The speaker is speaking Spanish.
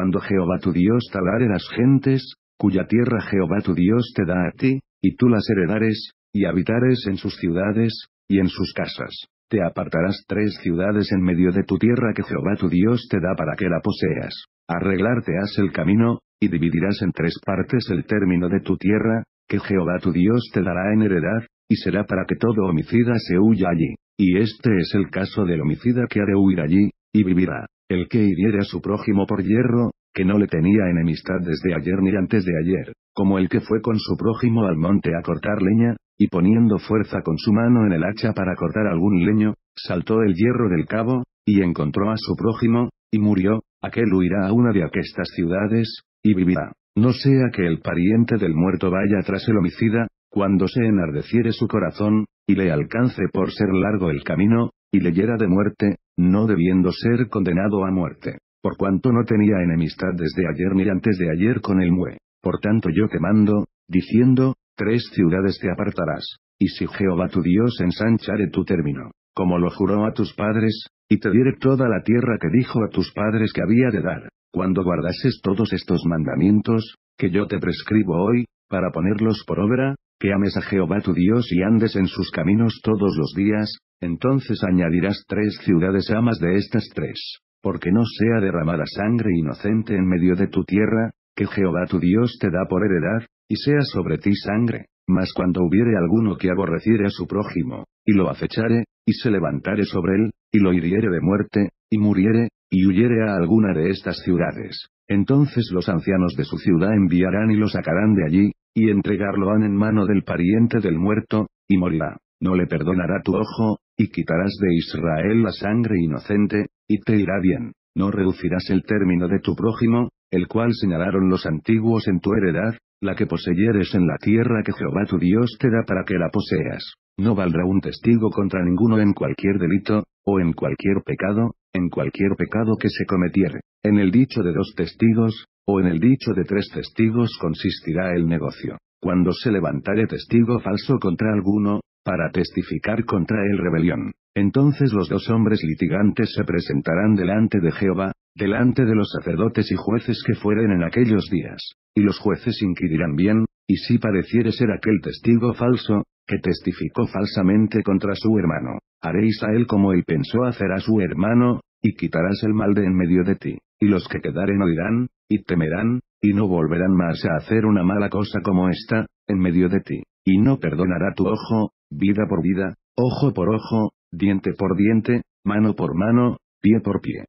cuando Jehová tu Dios talare las gentes, cuya tierra Jehová tu Dios te da a ti, y tú las heredares, y habitares en sus ciudades, y en sus casas. Te apartarás tres ciudades en medio de tu tierra que Jehová tu Dios te da para que la poseas. Arreglarte has el camino, y dividirás en tres partes el término de tu tierra, que Jehová tu Dios te dará en heredad, y será para que todo homicida se huya allí. Y este es el caso del homicida que ha de huir allí, y vivirá. El que hiriere a su prójimo por hierro, que no le tenía enemistad desde ayer ni antes de ayer, como el que fue con su prójimo al monte a cortar leña, y poniendo fuerza con su mano en el hacha para cortar algún leño, saltó el hierro del cabo, y encontró a su prójimo, y murió, aquel huirá a una de aquestas ciudades, y vivirá. No sea que el pariente del muerto vaya tras el homicida, cuando se enardeciere su corazón, y le alcance por ser largo el camino, y le hiera de muerte, no debiendo ser condenado a muerte, por cuanto no tenía enemistad desde ayer ni antes de ayer con el mue. Por tanto yo te mando, diciendo, tres ciudades te apartarás, y si Jehová tu Dios ensanchare tu término, como lo juró a tus padres, y te diere toda la tierra que dijo a tus padres que había de dar, cuando guardases todos estos mandamientos, que yo te prescribo hoy, para ponerlos por obra, que ames a Jehová tu Dios y andes en sus caminos todos los días, entonces añadirás tres ciudades amas de estas tres, porque no sea derramada sangre inocente en medio de tu tierra, que Jehová tu Dios te da por heredad, y sea sobre ti sangre, mas cuando hubiere alguno que aborreciere a su prójimo, y lo acechare, y se levantare sobre él, y lo hiriere de muerte, y muriere, y huyere a alguna de estas ciudades, entonces los ancianos de su ciudad enviarán y lo sacarán de allí, y entregarlo han en mano del pariente del muerto, y morirá. No le perdonará tu ojo, y quitarás de Israel la sangre inocente, y te irá bien. No reducirás el término de tu prójimo, el cual señalaron los antiguos en tu heredad, la que poseyeres en la tierra que Jehová tu Dios te da para que la poseas. No valdrá un testigo contra ninguno en cualquier delito, o en cualquier pecado, en cualquier pecado que se cometiere. En el dicho de dos testigos, o en el dicho de tres testigos consistirá el negocio. Cuando se levantare testigo falso contra alguno, para testificar contra el rebelión, entonces los dos hombres litigantes se presentarán delante de Jehová, delante de los sacerdotes y jueces que fueren en aquellos días, y los jueces inquirirán bien, y si pareciere ser aquel testigo falso, que testificó falsamente contra su hermano, haréis a él como él pensó hacer a su hermano, y quitarás el mal de en medio de ti, y los que quedaren oirán, y temerán, y no volverán más a hacer una mala cosa como esta, en medio de ti, y no perdonará tu ojo, vida por vida, ojo por ojo, diente por diente, mano por mano, pie por pie,